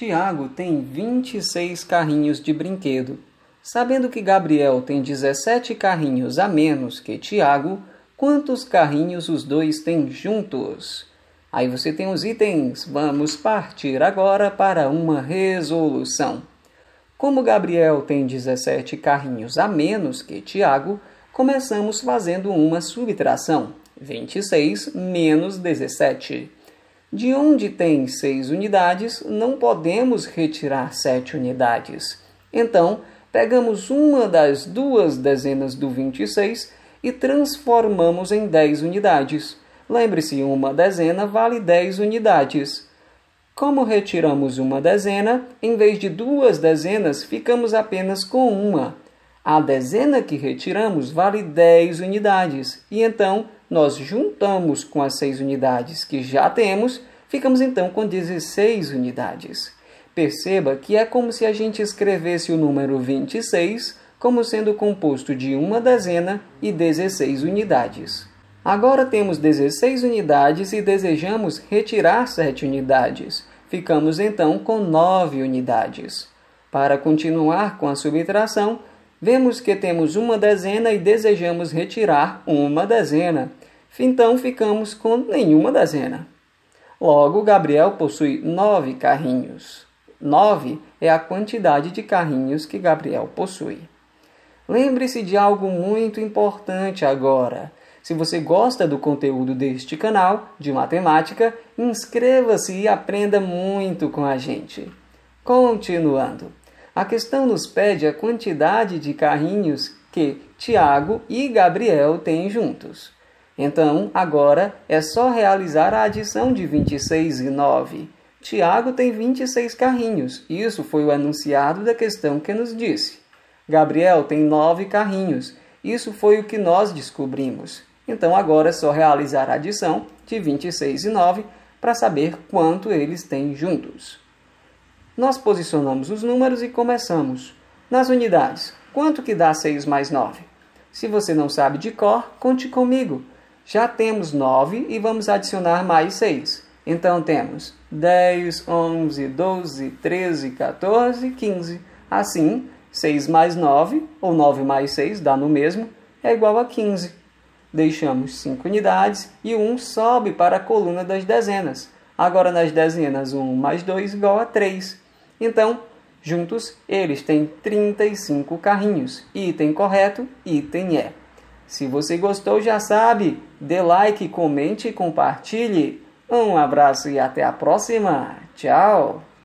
Tiago tem 26 carrinhos de brinquedo. Sabendo que Gabriel tem 17 carrinhos a menos que Tiago, quantos carrinhos os dois têm juntos? Aí você tem os itens. Vamos partir agora para uma resolução. Como Gabriel tem 17 carrinhos a menos que Tiago, começamos fazendo uma subtração. 26 menos 17. De onde tem seis unidades, não podemos retirar sete unidades. Então, pegamos uma das duas dezenas do 26 e transformamos em 10 unidades. Lembre-se, uma dezena vale 10 unidades. Como retiramos uma dezena, em vez de duas dezenas, ficamos apenas com uma. A dezena que retiramos vale 10 unidades, e então nós juntamos com as 6 unidades que já temos, ficamos então com 16 unidades. Perceba que é como se a gente escrevesse o número 26 como sendo composto de uma dezena e 16 unidades. Agora temos 16 unidades e desejamos retirar 7 unidades. Ficamos então com 9 unidades. Para continuar com a subtração, Vemos que temos uma dezena e desejamos retirar uma dezena. Então ficamos com nenhuma dezena. Logo, Gabriel possui nove carrinhos. Nove é a quantidade de carrinhos que Gabriel possui. Lembre-se de algo muito importante agora. Se você gosta do conteúdo deste canal de matemática, inscreva-se e aprenda muito com a gente. Continuando. A questão nos pede a quantidade de carrinhos que Tiago e Gabriel têm juntos. Então, agora é só realizar a adição de 26 e 9. Tiago tem 26 carrinhos, isso foi o anunciado da questão que nos disse. Gabriel tem 9 carrinhos, isso foi o que nós descobrimos. Então, agora é só realizar a adição de 26 e 9 para saber quanto eles têm juntos. Nós posicionamos os números e começamos. Nas unidades, quanto que dá 6 mais 9? Se você não sabe de cor, conte comigo. Já temos 9 e vamos adicionar mais 6. Então temos 10, 11, 12, 13, 14, 15. Assim, 6 mais 9, ou 9 mais 6, dá no mesmo, é igual a 15. Deixamos 5 unidades e 1 sobe para a coluna das dezenas. Agora nas dezenas, 1 mais 2 igual a 3. Então, juntos, eles têm 35 carrinhos. Item correto, item é. Se você gostou, já sabe, dê like, comente e compartilhe. Um abraço e até a próxima. Tchau!